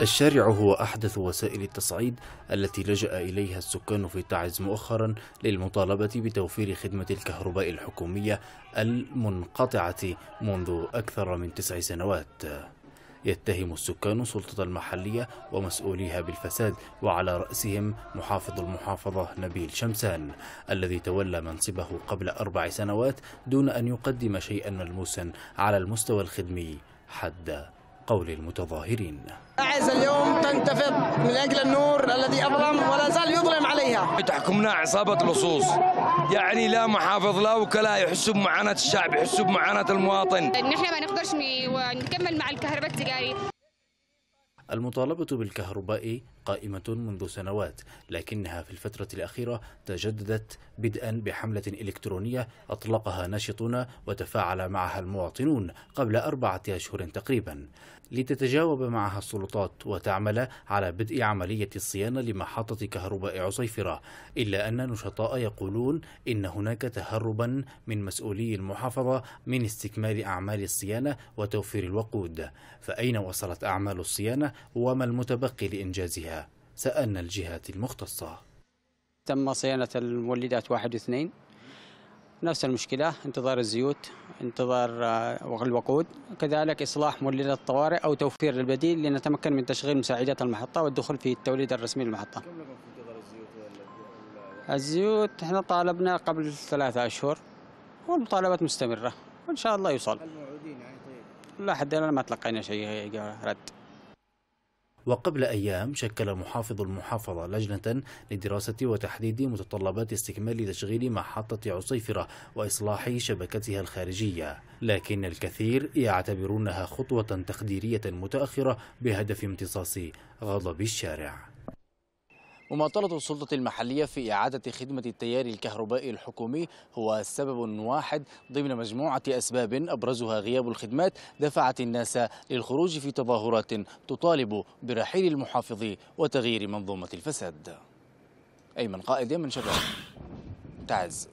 الشارع هو أحدث وسائل التصعيد التي لجأ إليها السكان في تعز مؤخرا للمطالبة بتوفير خدمة الكهرباء الحكومية المنقطعة منذ أكثر من تسع سنوات يتهم السكان سلطة المحلية ومسؤوليها بالفساد وعلى رأسهم محافظ المحافظة نبيل شمسان الذي تولى منصبه قبل أربع سنوات دون أن يقدم شيئا ملموسا على المستوى الخدمي حد قول المتظاهرين أعز اليوم تنتفض من أجل النور الذي أظلم ولا زال يظلم عليها تحكمنا عصابة لصوص يعني لا محافظ لا وكلاء يحسوا بمعاناة الشعب يحسوا بمعاناة المواطن نحن ما نقدرش نكمل مع الكهرباء التجاري المطالبة بالكهرباء قائمة منذ سنوات لكنها في الفترة الأخيرة تجددت بدءا بحملة إلكترونية أطلقها ناشطون وتفاعل معها المواطنون قبل أربعة أشهر تقريبا لتتجاوب معها السلطات وتعمل على بدء عملية الصيانة لمحطة كهرباء عصيفرة إلا أن نشطاء يقولون إن هناك تهربا من مسؤولي المحافظة من استكمال أعمال الصيانة وتوفير الوقود فأين وصلت أعمال الصيانة وما المتبقي لإنجازها؟ سألنا الجهات المختصة تم صيانة المولدات واحد واثنين نفس المشكلة انتظار الزيوت انتظار آه، الوقود كذلك إصلاح مولدات الطوارئ أو توفير البديل لنتمكن من تشغيل مساعدات المحطة والدخول في التوليد الرسمي للمحطة الزيوت احنا طالبنا قبل ثلاثة أشهر والمطالبات مستمرة وإن شاء الله يوصل يعني طيب لا حد الآن ما تلقينا شيء رد وقبل أيام شكل محافظ المحافظة لجنة لدراسة وتحديد متطلبات استكمال تشغيل محطة عصيفرة وإصلاح شبكتها الخارجية لكن الكثير يعتبرونها خطوة تقديرية متأخرة بهدف امتصاص غضب الشارع مماطلة السلطة المحلية في إعادة خدمة التيار الكهربائي الحكومي هو سبب واحد ضمن مجموعة أسباب أبرزها غياب الخدمات دفعت الناس للخروج في تظاهرات تطالب برحيل المحافظ وتغيير منظومة الفساد أيمن قائد من شباب تعز